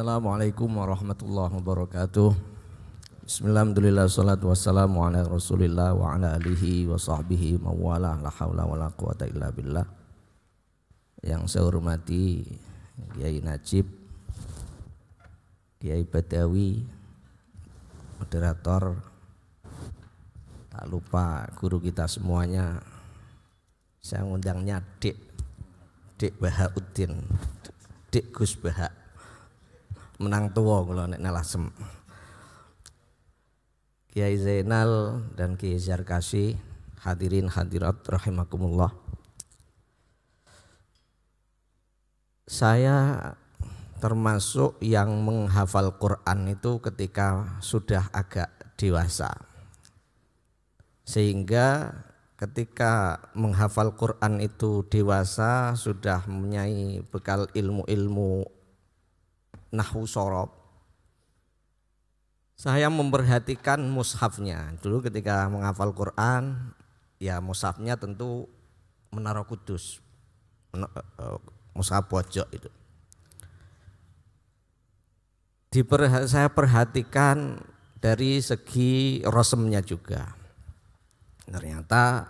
Assalamualaikum warahmatullahi wabarakatuh. Bismillahirrahmanirrahim. Salatu wassalamu ala Rasulillah wa ala alihi wa sahbihi mawala la haula wala quwata illa billah. Yang saya hormati Kiai Najib, Kiai Badawi, moderator, tak lupa guru kita semuanya. Saya ngundangnya Dik, Dik Bahauddin, Dik Gus Bahak menang tua kalau nek nelasem. Kiai Zainal dan Kiai Zarkasi, hadirin hadirat rahimakumullah. Saya termasuk yang menghafal Quran itu ketika sudah agak dewasa. Sehingga ketika menghafal Quran itu dewasa sudah menyai bekal ilmu-ilmu nahwu sorob saya memperhatikan mushafnya dulu ketika menghafal Quran ya mushafnya tentu menaruh kudus eh, eh, mushaf pojok itu Diperha saya perhatikan dari segi rosemnya juga ternyata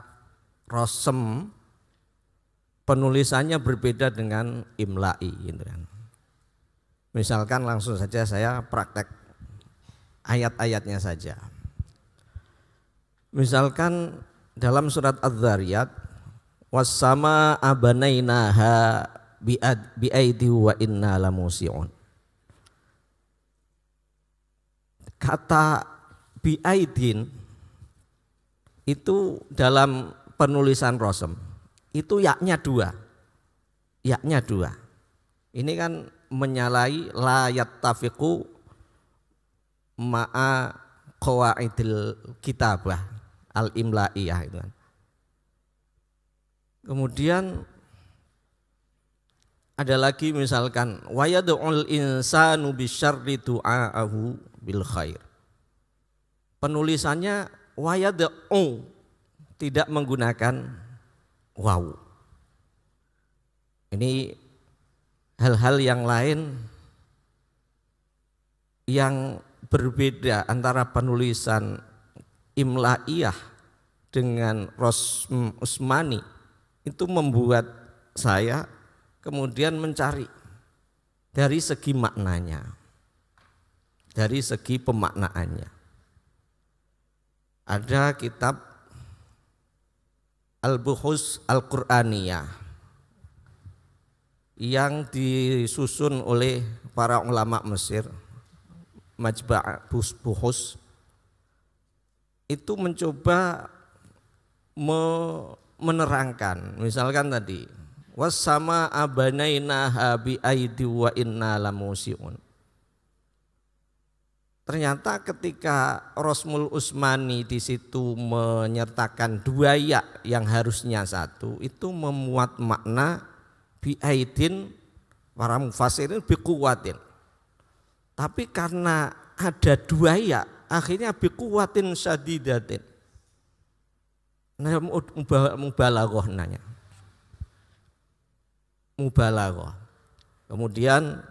rosem penulisannya berbeda dengan imla'i gitu kan. Misalkan langsung saja saya praktek ayat-ayatnya saja. Misalkan dalam surat Az-Zariyat wasama abanainaha bi wa inna lamusiun. Kata biaidin itu dalam penulisan rosem itu yaknya dua yaknya dua ini kan menyalahi layat tafiku ma'a qawaidil kitabah al imlaiyah itu kan. Kemudian ada lagi misalkan wayadu'ul insanu bisyarri du'aahu bil khair. Penulisannya wayadu'u tidak menggunakan wau Ini hal-hal yang lain yang berbeda antara penulisan imla'iyah dengan Rosm Usmani itu membuat saya kemudian mencari dari segi maknanya, dari segi pemaknaannya. Ada kitab Al-Buhus Al-Quraniyah yang disusun oleh para ulama Mesir Majba' Buhus itu mencoba me menerangkan misalkan tadi wasama abanaina habi aidi wa inna lamusiun Ternyata ketika Rosmul Usmani di situ menyertakan dua ya yang harusnya satu itu memuat makna biaidin para mufasirin bikuwatin. Tapi karena ada dua ya, akhirnya bikuwatin sadidatin. Nah, mubalaghah nanya. Mubalaghah. Kemudian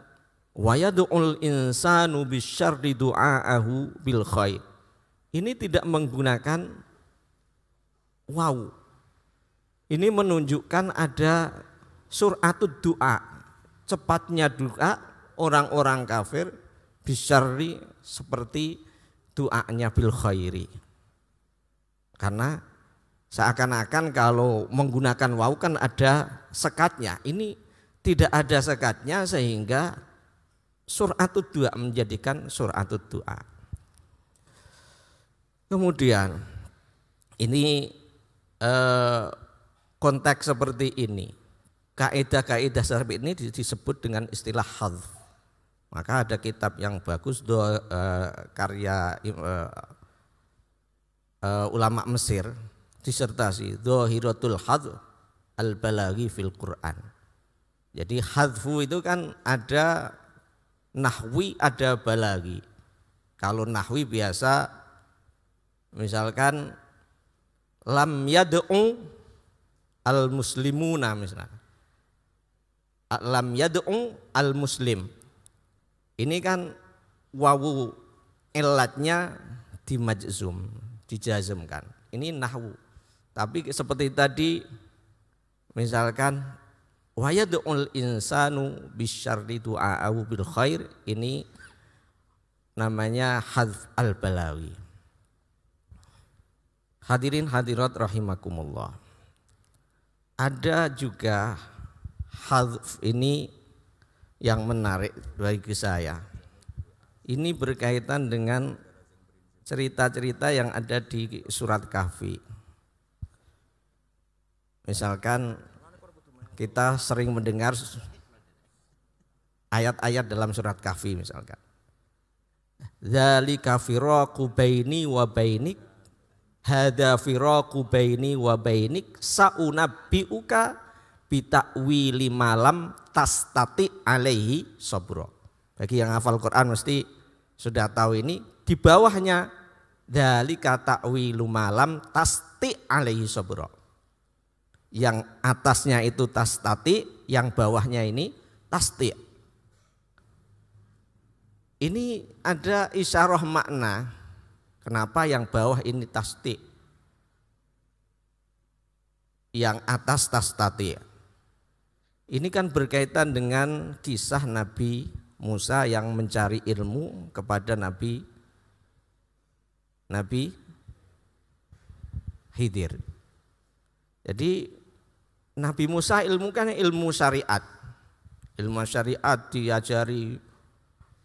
wayadu'ul insanu bisyarri du'aahu bil khair. Ini tidak menggunakan wow. Ini menunjukkan ada suratul doa cepatnya doa orang-orang kafir bisari seperti doanya bil khairi karena seakan-akan kalau menggunakan wau kan ada sekatnya ini tidak ada sekatnya sehingga suratul doa menjadikan suratul doa kemudian ini eh, konteks seperti ini kaidah-kaidah seperti ini disebut dengan istilah hal. Maka ada kitab yang bagus do, uh, karya uh, uh, ulama Mesir disertasi Dohiratul Hadf al-Balaghi fil Quran. Jadi hadfu itu kan ada nahwi, ada balagi. Kalau nahwi biasa misalkan lam yad'u al muslimuna misalnya lam yad'u al muslim. Ini kan wawu ilatnya dimajzum, dijazmkan. Ini nahwu. Tapi seperti tadi misalkan wa yad'ul insanu bisyarri du'a'ahu bil khair ini namanya hadz al balawi. Hadirin hadirat rahimakumullah. Ada juga Hal ini yang menarik bagi saya. Ini berkaitan dengan cerita-cerita yang ada di surat kahfi. Misalkan kita sering mendengar ayat-ayat dalam surat kahfi misalkan. Zali firaqu baini wa bainik hada firaqu baini wa bainik saunabbiuka bitakwili malam tastati alehi sobro. Bagi yang hafal Quran mesti sudah tahu ini. Di bawahnya dari kata wilu malam tasti alehi sobro. Yang atasnya itu tastati, yang bawahnya ini tasti. Ini ada isyarah makna. Kenapa yang bawah ini tasti? Yang atas tas tastati. Ini kan berkaitan dengan kisah Nabi Musa yang mencari ilmu kepada Nabi Nabi Hidir. Jadi Nabi Musa ilmu kan ilmu syariat. Ilmu syariat diajari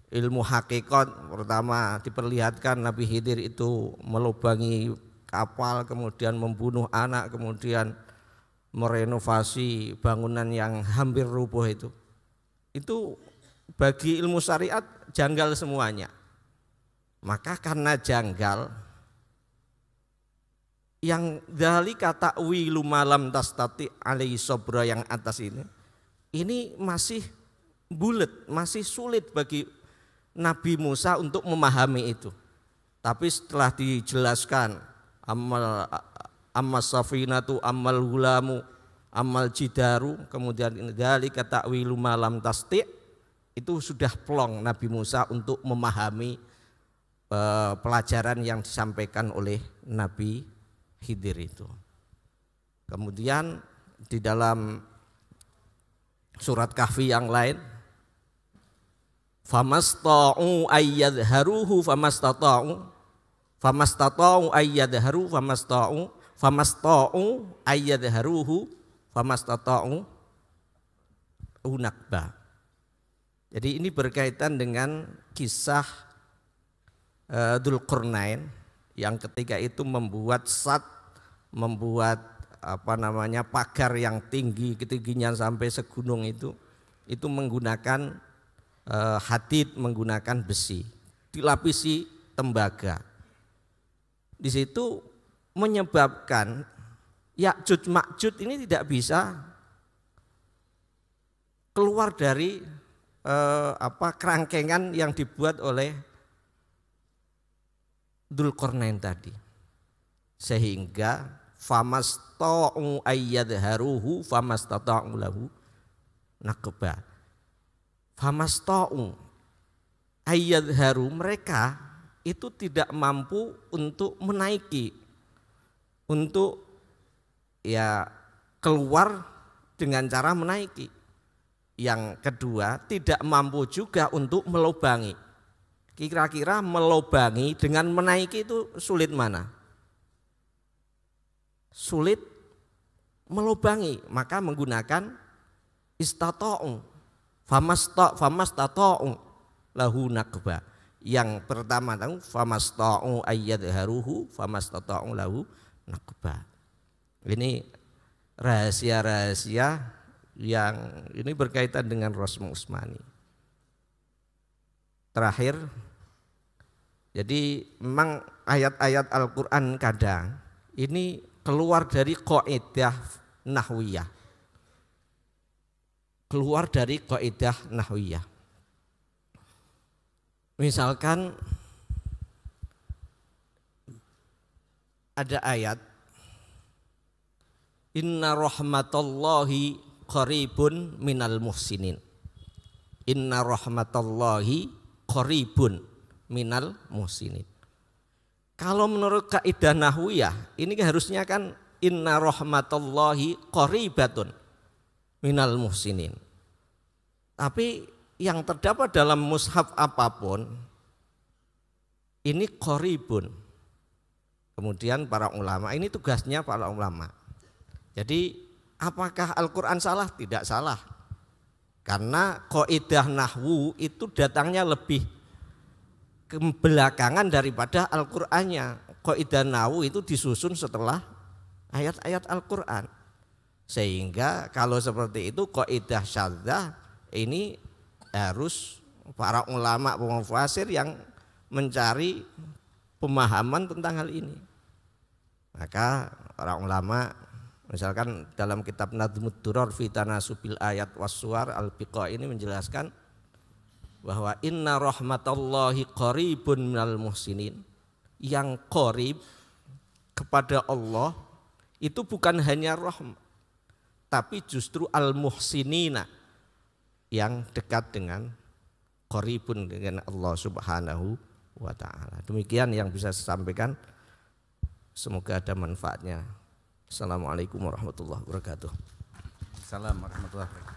ilmu hakikat pertama diperlihatkan Nabi Hidir itu melubangi kapal kemudian membunuh anak kemudian merenovasi bangunan yang hampir rubuh itu. Itu bagi ilmu syariat janggal semuanya. Maka karena janggal yang dari kata wilu malam tastati alaihi sobra yang atas ini ini masih bulat, masih sulit bagi Nabi Musa untuk memahami itu. Tapi setelah dijelaskan amal amma safinatu ammal hulamu amal jidaru kemudian dari kata wilu malam tastik itu sudah plong Nabi Musa untuk memahami uh, pelajaran yang disampaikan oleh Nabi Khidir itu. Kemudian di dalam surat Kahfi yang lain famasta'u ayyadharuhu famastata'u famastata'u ayyadharu famastatau famasta'u haruhu famastata'u unakba. Jadi ini berkaitan dengan kisah uh, yang ketika itu membuat sat membuat apa namanya pagar yang tinggi ketingginya sampai segunung itu itu menggunakan e, hadit menggunakan besi dilapisi tembaga. Di situ menyebabkan Yakjud Makjud ini tidak bisa keluar dari eh, apa kerangkengan yang dibuat oleh Dulkornain tadi. Sehingga famasta'u nak famastata'u lahu nakba. Famasta'u haru mereka itu tidak mampu untuk menaiki untuk ya keluar dengan cara menaiki. Yang kedua, tidak mampu juga untuk melobangi. Kira-kira melobangi dengan menaiki itu sulit mana? Sulit melobangi, maka menggunakan istata'u. Famasta' famastata'u lahu nakba. Yang pertama tahu famasta'u ayyadharuhu famastata'u lahu Nakba. Ini rahasia-rahasia yang ini berkaitan dengan Rosmu Usmani. Terakhir, jadi memang ayat-ayat Al-Quran kadang ini keluar dari koedah nahwiyah. Keluar dari koedah nahwiyah. Misalkan ada ayat Inna rahmatallahi qaribun minal muhsinin. Inna rahmatallahi qaribun minal muhsinin. Kalau menurut kaidah nahwiyah, ini harusnya kan inna rahmatallahi qaribatun minal muhsinin. Tapi yang terdapat dalam mushaf apapun ini koribun Kemudian para ulama, ini tugasnya para ulama. Jadi apakah Al-Quran salah? Tidak salah. Karena koidah nahwu itu datangnya lebih kebelakangan daripada Al-Qur'annya. Kaidah nahwu itu disusun setelah ayat-ayat Al-Qur'an. Sehingga kalau seperti itu kaidah syadzah ini harus para ulama pemufasir yang mencari pemahaman tentang hal ini. Maka para ulama misalkan dalam kitab Nadmud Duror fi Tanasubil Ayat Waswar Al-Biqa ini menjelaskan bahwa inna rahmatallahi qaribun minal muhsinin yang qarib kepada Allah itu bukan hanya rahmat tapi justru al-muhsinina yang dekat dengan qaribun dengan Allah Subhanahu wa taala. Demikian yang bisa saya sampaikan. Semoga ada manfaatnya. Assalamualaikum warahmatullahi wabarakatuh. Assalamualaikum warahmatullahi wabarakatuh.